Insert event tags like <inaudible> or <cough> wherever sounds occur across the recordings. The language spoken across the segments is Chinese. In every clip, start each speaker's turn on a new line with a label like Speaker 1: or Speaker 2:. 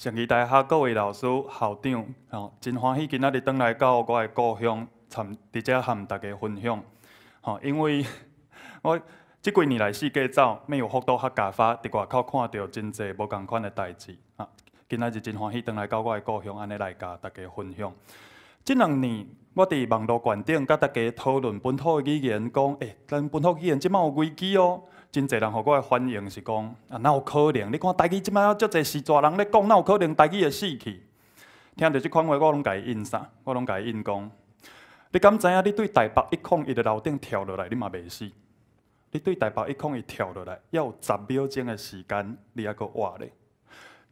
Speaker 1: 上期大下各位老师、校长，吼，真欢喜今仔日转来到我诶故乡，参直接含大家分享，吼，因为 <laughs> 我即几年来四界走，没有福多较家发，伫外口看到真侪无共款诶代志，啊，今仔日真欢喜转来到我诶故乡，安尼来教大家分享。即两年我伫网络观顶甲大家讨论本土语言，讲诶，咱本土语言即满有危机哦。真侪人，互我诶反应是讲：，啊，哪有可能？你看，台家即摆遮侪时阵人咧讲，哪有可能，台家会死去？听到即款话，我拢家己应啥？我拢家己应讲：，你敢知影？你对台北一空一伫楼顶跳落来，你嘛未死？你对台北一空一跳落来，要有十秒钟诶时间，你还阁活咧？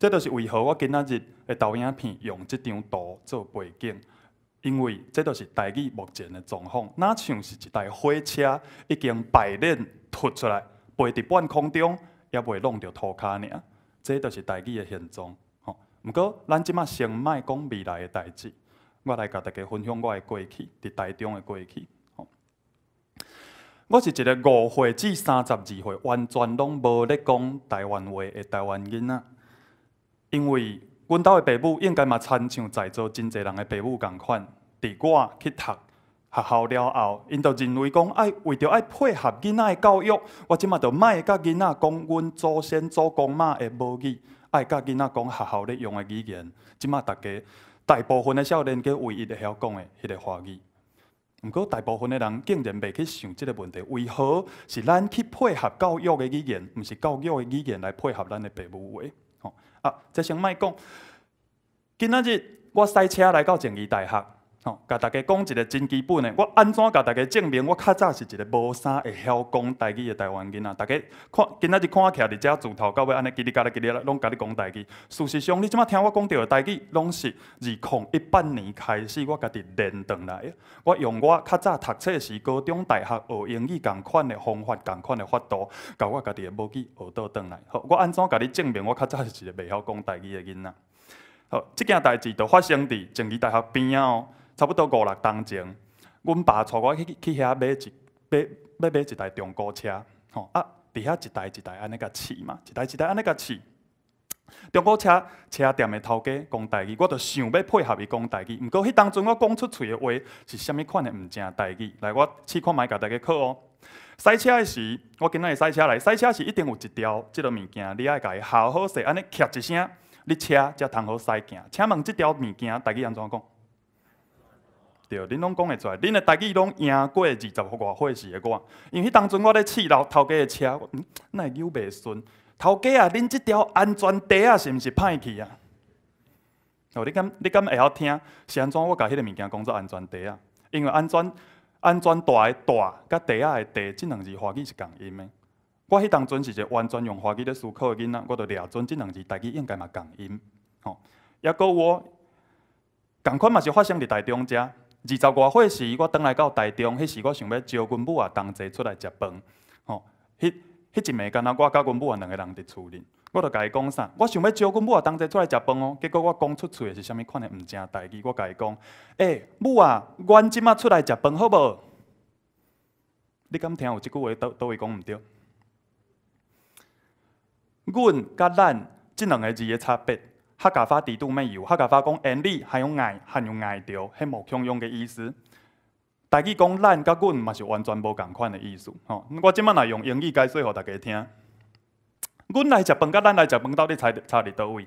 Speaker 1: 这都是为何我今仔日诶投影片用即张图做背景？因为这都是台家目前诶状况，哪像是一台火车已经排练凸出来？袂伫半空中，也袂弄着涂骹尔，这就是代志的现状。吼，毋过咱即卖先莫讲未来诶代志，我来甲大家分享我诶过去，伫台中诶过去。吼，我是一个五岁至三十二岁，完全拢无咧讲台湾话诶台湾囡仔，因为阮兜诶爸母应该嘛亲像在座真侪人诶爸母共款，伫我去读。学好了后，因就认为讲，爱为着爱配合囡仔的教育，我即马就卖甲囡仔讲阮祖先祖公妈的母语，爱甲囡仔讲学校咧用的语言。即马大家大部分的少年，皆唯一会晓讲的迄个华语。毋过大部分的人竟然未去想即个问题，为何是咱去配合教育的语言，毋是教育的语言来配合咱的父母话？吼啊，即先卖讲。今仔日我塞车来到正义大学。吼，甲大家讲一个真基本诶，我安怎甲大家证明我较早是一个无啥会晓讲代志诶台湾囡仔？大家看，今仔日看我徛伫遮，自头到尾安尼叽里嘎啦叽里啦，拢甲你讲代志。事实上，你即马听我讲到诶代志，拢是二零一八年开始我家己练转来。我用我较早读册时高中、大学学英语共款诶方法、共款诶法度，甲我家己诶母语学倒转来。好，我安怎甲你证明我较早是一个袂晓讲代志诶囡仔？好，即件代志就发生伫政治大学边仔哦。差不多五六当前，阮爸带我去去遐买一买要买一台中国车吼，啊，伫遐一台一台安尼甲试嘛，一台一台安尼甲试。中国车车店诶头家讲代志，我著想要配合伊讲代志，毋过迄当阵我讲出嘴诶话是虾物款诶毋正代志，来我试看卖甲大家考哦。驶车诶时，我今仔日驶车来，驶车时一定有一条即落物件，你爱甲伊好好势，安尼敲一声，你车则通好驶行。请问即条物件，大家安怎讲？对，恁拢讲会出，来，恁的台语拢赢过二十外岁时的我，因为迄当阵我咧试老头家的车，嗯，那拗袂顺，头家啊，恁即条安全带啊是毋是歹去啊？哦，你敢你敢会晓听？是安怎？我甲迄个物件讲作安全带啊？因为安全安全带的带，甲带啊的带，即两字发语是共音的。我迄当阵是一个完全用花语咧思考的囡仔，我著掠准即两字，台语应该嘛共音。吼，抑个我共款嘛是发生伫台中遮。二十外岁时，我转来到台中，迄时我想要招阮母啊同齐出来食饭。吼，迄迄一暝间啊，我甲阮母啊两个人伫厝里，我甲伊讲啥？我想要招阮母啊同齐出来食饭哦。结果我讲出去是啥物款的毋正代志，我伊讲，诶，母啊，阮即啊出来食饭好无？你敢听有即句话？倒倒位讲毋对？阮甲咱即两个字的差别？客家话地道没有，客家话讲 “ambi” 系用“爱”、系用“爱”着，系无香用嘅意思。大家讲咱甲阮嘛是完全无共款嘅意思。吼，我即摆来用英语解释，互大家听。阮来食饭，甲咱来食饭到底差差伫倒位？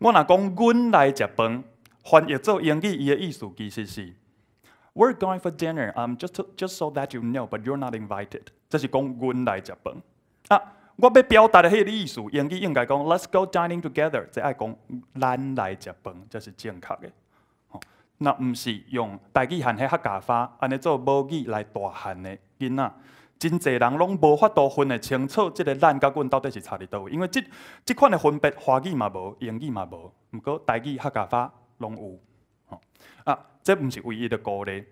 Speaker 1: 我若讲阮来食饭，翻译做英语，伊嘅意思其实是 “we're going for dinner”，Um, j u s t to, just so that you know, but you're not invited。这是讲阮来食饭啊。我要表达的迄个意思，英语应该讲 “Let's go dining together”，即爱讲“咱来食饭”，这是正确的。若毋是用台语汉迄哈家话安尼做母语来大汉的囡仔，真侪人拢无法度分得清楚，即个“咱”甲“阮”到底是差伫倒位，因为即即款的分别，华语嘛无，英语嘛无，毋过台语哈家话拢有。啊，这毋是唯一的顾虑。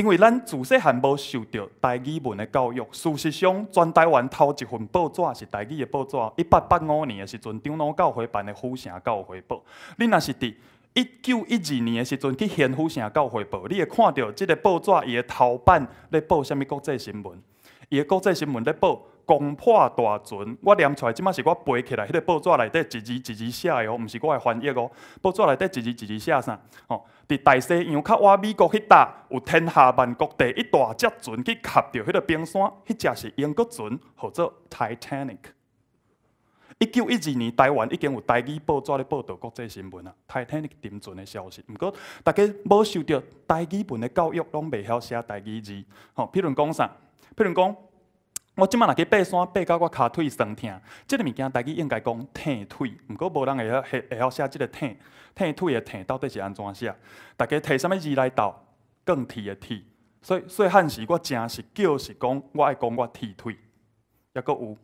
Speaker 1: 因为咱自细汉无受着大语文的教育，事实上，全台湾头一份报纸是大语的报纸。一八八五年的时候，张老教会办的府城教会报。你若是伫一九一二年的时候去县府城教会报，你会看到即个报纸伊的头版在报什么国际新闻，伊的国际新闻在报。攻破大船，我念出来，即马是我背起来。迄个报纸内底一字一字写哦，毋是我诶翻译哦。报纸内底一字一字写啥？哦，伫大西洋较我美国迄搭有天下万国第一大只船去吸着迄个冰山，迄只是英国船，号做 Titanic。一九一二年，台湾已经有台语报纸咧报道国际新闻啊，t t i a n i c 沉船的消息。毋过大家无受到台语文的教育，拢袂晓写台语字。哦，譬如讲啥？譬如讲。我即摆来去爬山，爬到我骹腿酸疼。即个物件大家应该讲“疼腿”，毋过无人会晓会会晓写即个“疼疼腿”的“疼到底是安怎写？大家提啥物字来斗？钢铁”的“铁”？所以，细汉时我真是叫是讲，我爱讲我疼腿。抑佫有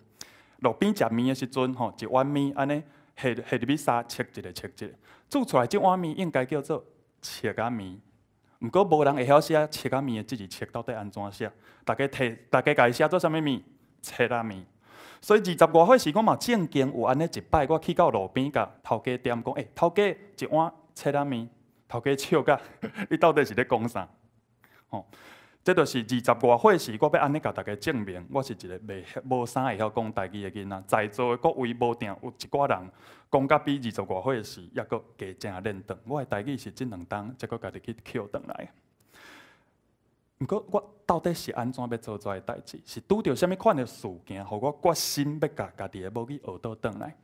Speaker 1: 路边食面的时阵吼，一碗面安尼下下入去沙切一个切一个，煮出来一碗面应该叫做切甲面。毋过无人会晓写切啊面的字，切到底安怎写？大家提，大家家写做啥物面？切啊面。所以二十外岁时，我嘛正经有安尼一摆，我去到路边甲头家点，讲，诶，头家一碗切啊面，头家笑甲，<laughs> 你到底是咧讲啥？哦。这就是二十偌岁时，我要安尼甲大家证明，我是一个未无啥会晓讲代志的囡仔。在座的各位无定有一挂人，讲甲比二十偌岁时，还阁加正认长。我的代志是即两档，才阁家己去捡回来。毋过我到底是安怎要做遮些代志？是拄到什物款的事件，互我决心要甲家己的母语学倒倒来？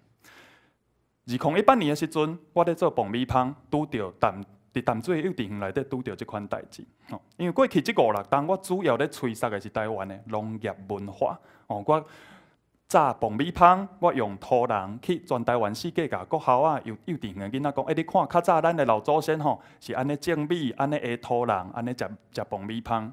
Speaker 1: 二零一八年的时阵，我咧做爆米花，拄到淡。伫淡水嘅幼稚园内底拄着即款代志，吼，因为过去即五六冬，我主要咧吹沙嘅是台湾嘅农业文化，吼，我炸爆米香，我用土人去全台湾四界甲各校啊，幼幼稚园嘅囡仔讲，欸，你看，较早咱嘅老祖先吼，是安尼种米，安尼下土人，安尼食食爆米香。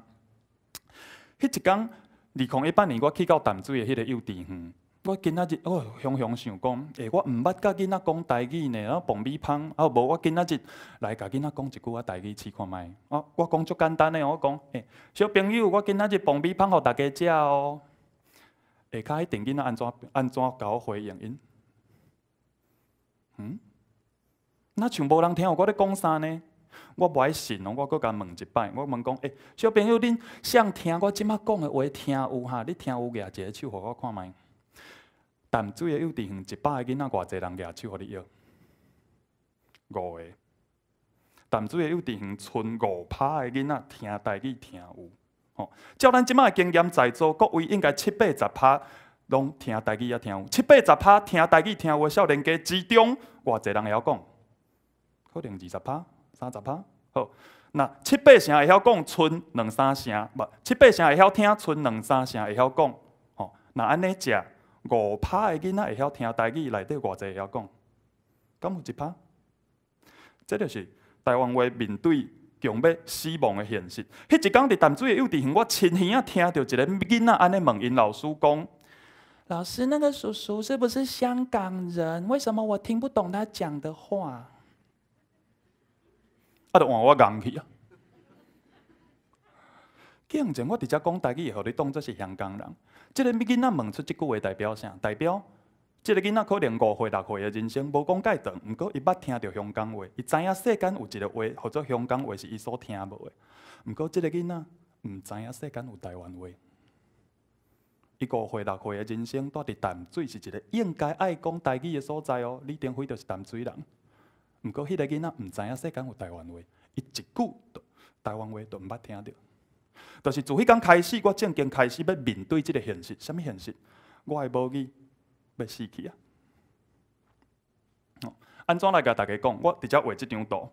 Speaker 1: 迄一工，二零一八年我去到淡水嘅迄个幼稚园。我今仔日哦，雄雄想讲，诶，我毋捌甲囡仔讲台语呢，然蹦米芳，啊无我今仔日来甲囡仔讲一句我台语试看卖，啊，我讲足简单诶，我讲，诶，小朋友，我今仔日蹦米芳，互大家食哦。下骹迄定囡仔安怎安怎甲我回应因？嗯？那像无人听我咧讲啥呢？我无爱信哦，我搁甲问一摆，我问讲，诶，小朋友，恁想听我即马讲诶话听有哈？你听有个手互我看卖？淡水的幼稚园一百个囡仔，偌济人举手互要，五个。淡水个幼稚园，剩五拍的囡仔听代志听有。吼，照咱即摆的经验，在座各位应该七八十拍拢听代志也听有，七八十拍听代志听话，少年家之中偌济人会晓讲，可能二十拍、三十拍。好，那七八成会晓讲，剩两三成；，七八成会晓听，剩两三成会晓讲。吼，那安尼食。五拍的囡仔会晓听台语，内底偌济会晓讲，敢有一拍？这就是台湾话面对强逼死亡的现实。迄一天伫淡水的幼稚园，我亲耳听到一个囡仔安尼问因老师讲：“老师那个叔叔是不是香港人？为什么我听不懂他讲的话？”啊！都换我讲去啊！竟 <laughs> 然我直接讲台语，互你当作是香港人？即个囡仔问出即句话代表啥？代表即个囡仔可能五岁六岁的人生无讲介长，毋过伊捌听到香港话，伊知影世间有一个话，或者香港话是伊所听无的。毋过即个囡仔毋知影世间有台湾话。伊五岁六岁的人生住伫淡水是一个应该爱讲台语的所在哦，李登辉就是淡水人。毋过迄个囡仔毋知影世间有台湾话，伊一句台湾话都毋捌听到。就是自迄天开始，我正经开始要面对即个现实。什物现实？我诶无语，要死去啊！安怎来甲大家讲？我直接画即张图。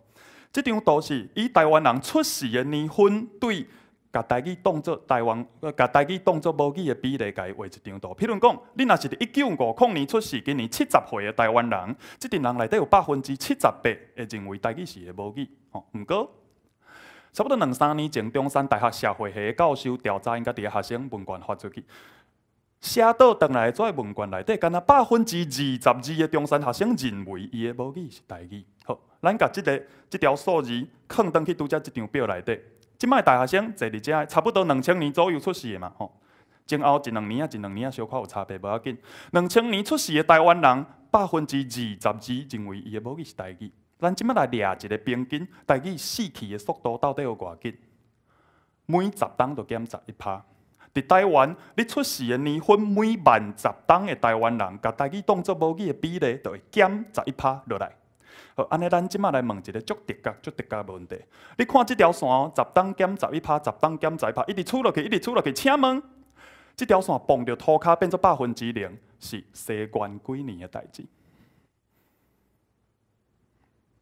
Speaker 1: 即张图是以台湾人出世诶年份，对，甲台己当作台湾，甲台己当作无语诶比例，甲伊画一张图。譬如讲，你若是伫一九五五年出世，今年七十岁诶台湾人，即阵人内底有百分之七十八会认为台己是诶无语。哦，毋过。差不多两三年前，中山大学社会系教授调查，因家伫诶学生问卷发出去，写倒倒来，跩问卷内底，敢若百分之二十二的中山学生认为伊的母语是台语。好，咱甲即个即条数字放登去拄则一张表内底。即摆大学生坐伫遮，差不多两千年左右出世的嘛，吼。前后一两年啊，一两年啊，小可有差别，无要紧。两千年出世的台湾人，百分之二十二认为伊的母语是台语。咱即马来掠一个平均，大概死去的速度到底有偌紧？每十档都减十一拍。伫台湾，你出事的年份，每万十档的台湾人，甲台语当作无语的比例，就会减十一拍落来。安尼，咱即马来问一个足直绝足直绝问题。你看这条线哦，十档减十一拍，十档减十一拍，一直出落去，一直出落去。请问，这条线碰着涂骹变作百分之零，是西关几年的代志？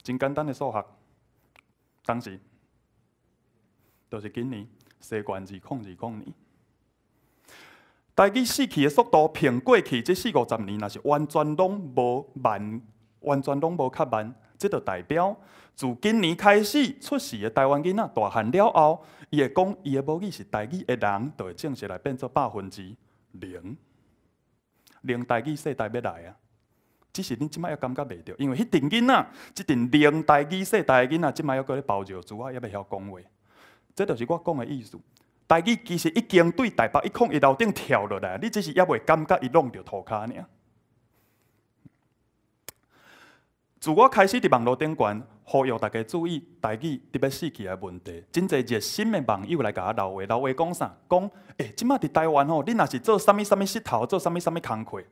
Speaker 1: 真简单的数学，当时，就是今年西冠二毒控二控制年，台死去的速度凭过去，即四五十年，那是完全拢无慢，完全拢无较慢，即就代表自今年开始出世的台湾囡仔大汉了后，伊会讲伊的母语是代语的人，就会正式来变作百分之零，零代语世代要来啊？只是恁即摆还感觉袂到，因为迄阵囡仔即阵零代语说代囡仔即摆要搁咧包尿我也袂晓讲话。这就是我讲的意思。代语其实已经对台北一空一楼顶跳落来，你只是也袂感觉伊弄着涂骹尔。自我开始伫网络顶悬呼吁大家注意台语特别死去的问题，真侪热心的网友来甲我留言，留言讲啥？讲诶，即摆伫台湾吼，恁若是做啥物啥物石头，做啥物啥物工课？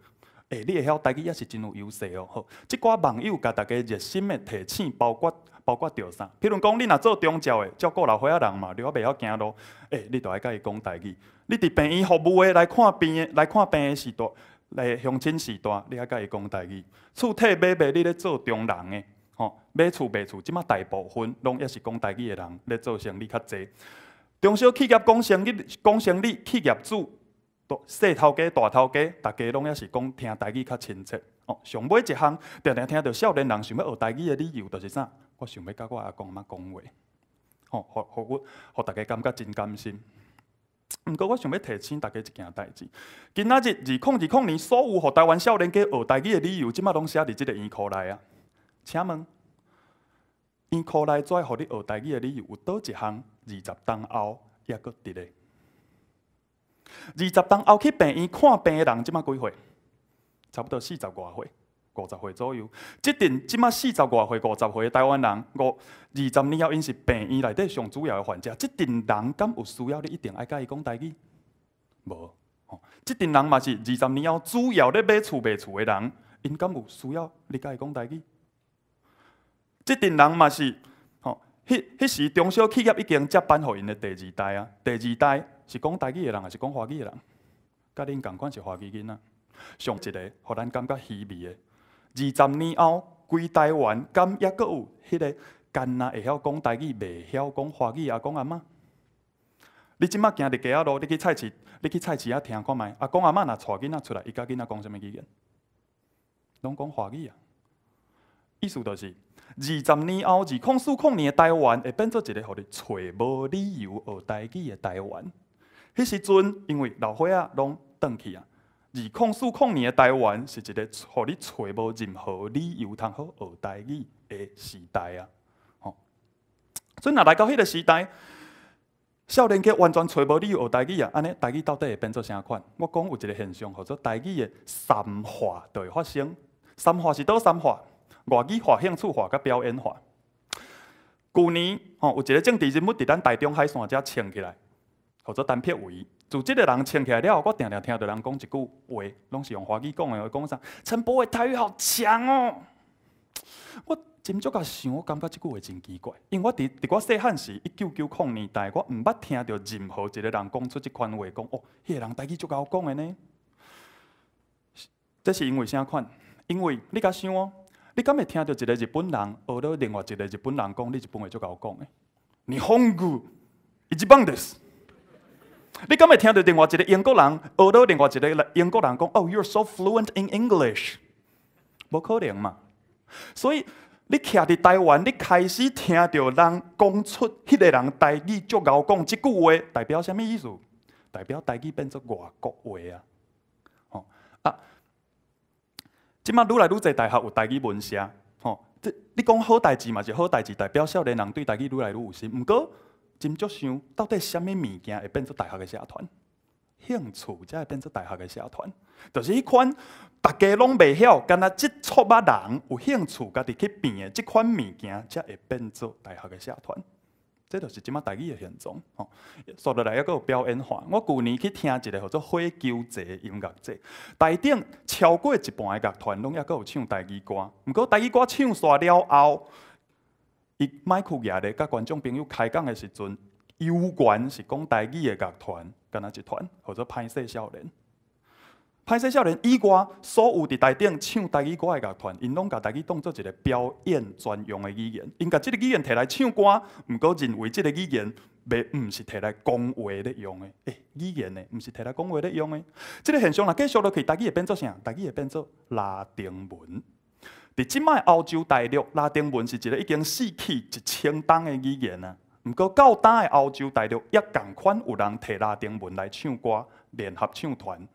Speaker 1: 诶，你会晓家己也是真有优势哦。好，即寡网友甲大家热心的提醒，包括包括着啥？譬如讲，你若做中招的，照顾老岁仔人嘛，你果袂晓行路，诶，你着爱甲伊讲代语。你伫病院服务的来看病的来看病的时段，来相亲时段，你爱甲伊讲代语。厝体买卖，你咧做中人的，吼，买厝卖厝，即马大部分拢也是讲代语的人咧做生意较侪。中小企业讲生意，讲生意，企业主。小头家、大头家，大家拢也是讲听台语较亲切。哦，上尾一项，常常听到少年人想要学台语的理由，就是啥？我想要甲我阿公阿妈讲话，哦，互让，互大家感觉真甘心。毋过，我想要提醒大家一件代志：今仔日二零二零年所有互台湾少年家学台语的理由，即摆拢写伫即个圆科内啊。请问，圆科内互你学台语的理由有倒一项？二十当后，抑阁伫咧？二十栋后去病院看病人，即马几岁？差不多四十外岁，五十岁左右。即阵即马四十外岁、五十岁台湾人，五二十年后因是病院内底上主要的患者。即阵人敢有需要？你一定爱甲伊讲代志。无，即阵人嘛是二十年后主要咧买厝卖厝的人，因敢有需要？你甲伊讲代志。即阵人嘛是，吼，迄迄时中小企业已经接班互因的第二代啊，第二代。是讲台语的人，还是讲华语的人？甲恁共款是华语囡仔，上一个，互咱感觉虚味的，二十年后，规台湾，敢抑阁有迄个囡仔会晓讲台语，袂晓讲华语啊？讲阿妈？你即摆行伫街仔路，你去菜市，你去菜市遐听看觅。啊，讲阿妈若带囡仔出来，伊甲囡仔讲啥物语言？拢讲华语啊！意思就是，二十年后，二零四零年的台湾，会变做一个，互你揣无理由学台语的台湾。迄时阵，因为老伙仔拢倒去啊，二零四零年的台湾是一个，互你揣无任何理由通好学台语的时代啊。吼，阵若来到迄个时代，少年家完全揣无理由学台语啊。安尼台语到底会变做啥款？我讲有一个现象，叫做台语的三化就会发生。三化是倒三化？外语化、兴趣化、甲表演化。旧年吼，有一个政治人物伫咱台中海山遮唱起来。或者单撇位。就即个人穿起来了，我常常听到人讲一句话，拢是用华语讲的，我讲啥？陈伯伟台语好强哦！我真足甲想，我感觉即句话真奇怪，因为我伫伫我细汉时，一九九零年代，我毋捌听到任何一个人讲出即款话，讲哦，迄个人台语足够讲的呢。这是因为啥款？因为你甲想哦，你敢会听到一个日本人，学到另外一个日本人讲，你日本话足够讲的？你疯语，it's b d s 你敢会听到另外一个英国人，学到另外一个英英国人，讲，Oh, you are so fluent in English，无可能嘛！所以你徛伫台湾，你开始听到人讲出，迄个人台语足牛讲即句话，代表什物意思？代表台语变做外国话啊！吼啊！即马愈来愈侪大学有台语文社，吼，这你讲好代志嘛是好代志，代表少年人对台语愈来愈有心，毋过。真足想，到底虾物物件会变做大学嘅社团？兴趣才会变做大学嘅社团，就是迄款大家拢未晓，干那即撮巴人有兴趣家己去变嘅即款物件，才会变做大学嘅社团。即就是即摆台语嘅现状。吼，说落来抑佫有表演化。我旧年去听一个号做火球者音乐节，台顶超过一半嘅乐团拢抑佫有唱台语歌。毋过台语歌唱煞了后，伊麦克杰咧甲观众朋友开讲的时阵，有关是讲台语的乐团，敢若一团或者派世少年，派世少年伊歌，所有伫台顶唱台语歌的乐团，因拢甲台语当作一个表演专用的语言，因甲即个语言摕来唱歌，毋过认为即个语言袂毋是摕来讲话咧用的，诶，语言诶毋是摕来讲话咧用的，即个现象若继续落去，台语会变做啥？台语会变做拉丁文。伫即摆欧洲大陆，拉丁文是一个已经死去一千冬的语言啊。毋过到今诶欧洲大陆，也同款有人摕拉丁文来唱歌，联合唱团。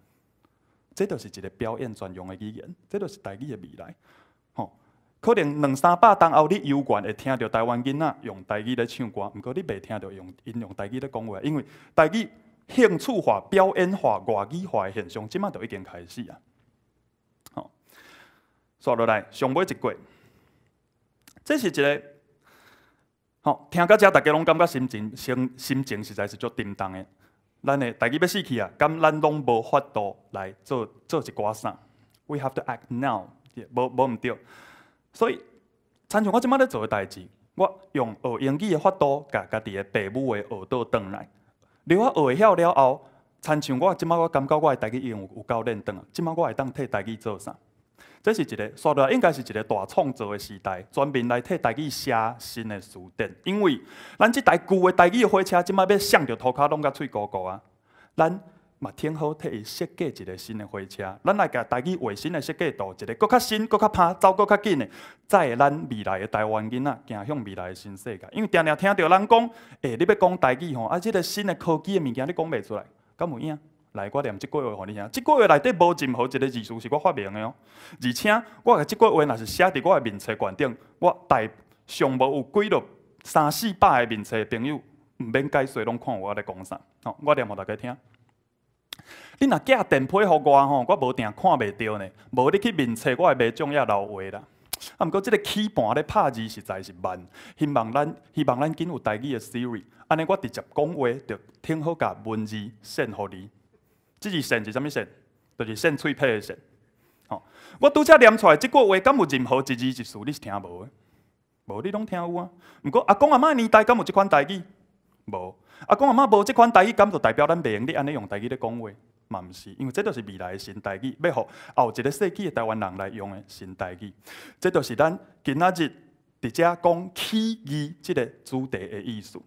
Speaker 1: 这著是一个表演专用的语言，这著是台语诶未来。吼，可能两三百当后，你有馆会听到台湾囡仔用台语咧唱歌，毋过你未听到用因用台语咧讲话，因为台语兴趣化、表演化、外语化诶现象，即卖就已经开始啊。抓落来，上尾一过，这是一个，吼，听到这大家拢感觉心情心心情实在是足沉重的。咱诶，大己要死去啊，敢咱拢无法度来做做一寡啥。We have to act now，无无毋对。所以，参像我即摆咧做诶代志，我用学英语诶法度，甲家己诶爸母诶耳朵转来。如果学会晓了后，参像我即摆我感觉我诶已己有有教练啊，即摆我会当替代己做啥。这是一个，所以应该是一个大创造的时代，全面来替大家写新的词典。因为咱这代旧的、代志的火车，即卖要上到涂骹，拢甲脆糊糊啊！咱嘛挺好替伊设计一个新的火车，咱来给代己画新的设计图，一个更较新、更较拍走更较紧的，载咱未来的台湾囡仔行向未来的新世界。因为常常听到人讲，诶，你要讲代语吼，啊，这个新的科技的物件你讲袂出来，敢有影？来，我念即句话，互你听。即句话内底无任何一个字词是我发明的哦。而且，我个即句话，若是写伫我个面册卷顶，我大上无有几落三四百个面册朋友，毋免解说，拢看我咧讲啥。哦，我念互大家听。恁若寄电批互我吼，我无定看袂着呢。无，你去面册我会袂种遐老话啦。啊，毋过即个起盘咧拍字实在是慢。希望咱希望咱紧有代志个思维，安尼我直接讲话，着听好甲文字，信互你。即是“善”是甚物善”？就是性，脆、配的“性。哦，我拄则念出来，即句话，敢有任何一字一词你是听无的？无，你拢听有啊。毋过阿公阿妈的年代，敢有即款代志？无。阿公阿妈无即款代志，敢就代表咱袂用你安尼用代志咧讲话？嘛毋是，因为这都是未来的新代志，要互后一个世纪的台湾人来用的新代志。这都是咱今仔日伫遮讲“起义即个主题的意思。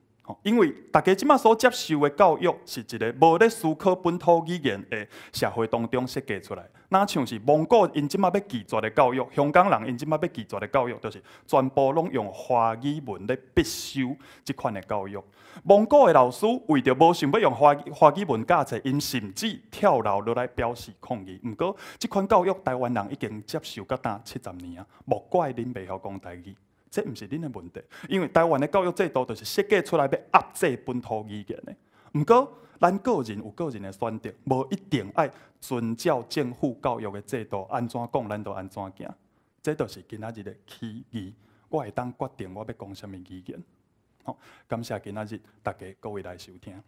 Speaker 1: 因为大家即马所接受的教育，是一个无咧思考本土语言的社会当中设计出来。那像是蒙古因即马要拒绝的教育，香港人因即马要拒绝的教育，就是全部拢用华语文咧必修即款的教育。蒙古的老师为着无想要用华华语文教册，因甚至跳楼落来表示抗议。毋过，即款教育台湾人已经接受到达七十年啊，莫怪恁袂晓讲台语。这毋是恁的问题，因为台湾的教育制度就是设计出来要压制本土语言的。毋过，咱个人有个人的选择，无一定爱遵照政府教育的制度，安怎讲咱就安怎行。这就是今仔日的起义，我会当决定我要讲什物语言。好，感谢今仔日大家各位来收听。